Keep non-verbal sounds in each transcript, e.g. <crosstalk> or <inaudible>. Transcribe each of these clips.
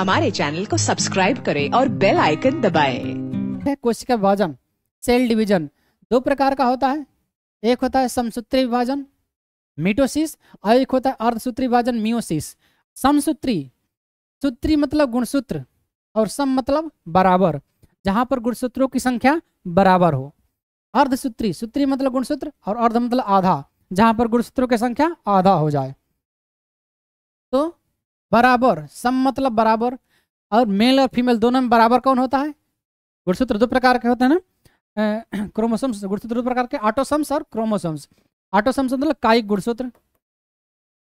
हमारे चैनल को सब्सक्राइब करें और बेल आइकन दबाएं। कोशिका विभाजन सेल डिवीजन दो प्रकार का होता है एक होता है समसूत्री विभाजन मीटोसिस और एक होता है अर्धसूत्री विभाजन मियोसिस समसूत्री सूत्री मतलब गुणसूत्र और सम मतलब बराबर जहां पर गुणसूत्रों की संख्या बराबर हो अर्धसूत्री सूत्री मतलब गुणसूत्र और अर्ध मतलब आधा जहां पर गुणसूत्रों की संख्या आधा हो जाए तो बराबर सम मतलब बराबर और मेल और फीमेल दोनों में बराबर कौन होता है गुणसूत्र दो प्रकार के होते हैं ना <clears throat> क्रोमोसोम्स गुणसूत्र दो प्रकार के ऑटोसम्स और क्रोमोसोम्स ऑटोसम्स मतलब कायिक गुणसूत्र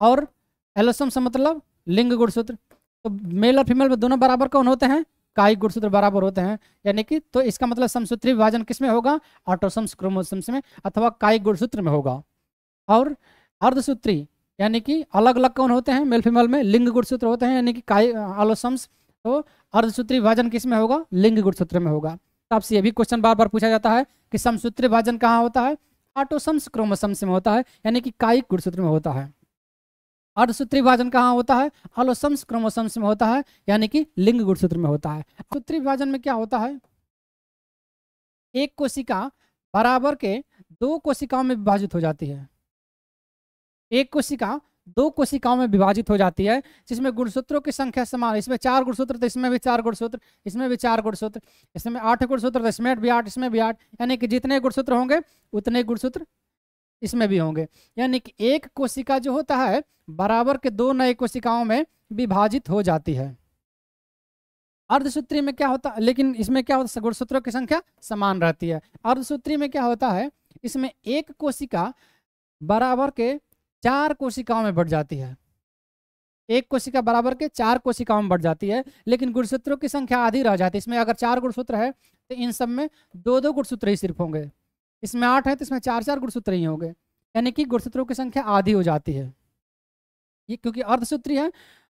और एलोसम्स मतलब लिंग गुणसूत्र तो मेल और फीमेल में दोनों बराबर कौन होते हैं कायिक गुणसूत्र बराबर होते हैं यानी कि तो इसका मतलब समसूत्री विभाजन किस में होगा ऑटोसम्स क्रोमोसम्स में अथवा कायिक गुणसूत्र में होगा और अर्धसूत्री यानी कि अलग अलग कौन होते हैं मेल फीमेल में लिंग गुणसूत्र होते हैं यानी कि काय आलोसम्स तो अर्धसूत्री भाजन किस में होगा लिंग गुणसूत्र में होगा तो आपसे ये भी क्वेश्चन बार बार पूछा जाता है कि समसूत्री भाजन कहाँ होता है ऑटोसम्स क्रोमोसम्स में होता है यानी कि कायिक गुणसूत्र में होता है अर्धसूत्री भाजन कहाँ होता है अलोसम्स क्रोमोसम्स में होता है यानी कि लिंग गुणसूत्र में होता है सूत्री विभाजन में क्या होता है एक कोशिका बराबर के दो कोशिकाओं में विभाजित हो जाती है एक कोशिका दो कोशिकाओं में विभाजित हो जाती है जिसमें गुणसूत्रों की संख्या समान इसमें चार गुणसूत्र तो इसमें भी चार गुणसूत्र इसमें भी चार गुणसूत्र इसमें आठ गुणसूत्र तो इसमें भी आठ इसमें भी आठ यानी कि जितने गुणसूत्र होंगे उतने गुणसूत्र इसमें भी होंगे यानी कि एक कोशिका जो होता है बराबर के दो नए कोशिकाओं में विभाजित हो जाती है अर्धसूत्री में क्या होता है लेकिन इसमें क्या होता है गुणसूत्रों की संख्या समान रहती है अर्धसूत्री में क्या होता है इसमें एक कोशिका बराबर के चार कोशिकाओं में बढ़ जाती है एक कोशिका बराबर के चार कोशिकाओं में बढ़ जाती है लेकिन गुणसूत्रों की संख्या आधी रह जाती है इसमें अगर चार गुणसूत्र है तो इन सब में दो दो गुणसूत्र ही सिर्फ होंगे इसमें आठ है तो इसमें चार चार गुणसूत्र ही होंगे यानी कि गुणसूत्रों की संख्या आधी हो जाती है ये क्योंकि अर्धसूत्री है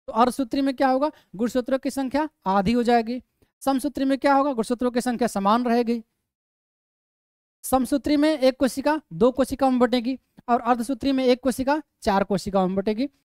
तो अर्धसूत्री में क्या होगा गुणसूत्रों की संख्या आधी हो जाएगी समसूत्री में क्या होगा गुणसूत्रों की संख्या समान रहेगी समसूत्री में एक कोशिका दो कोशिका में बटेगी और अर्धसूत्री में एक कोशिका चार कोशिकाओं में बटेगी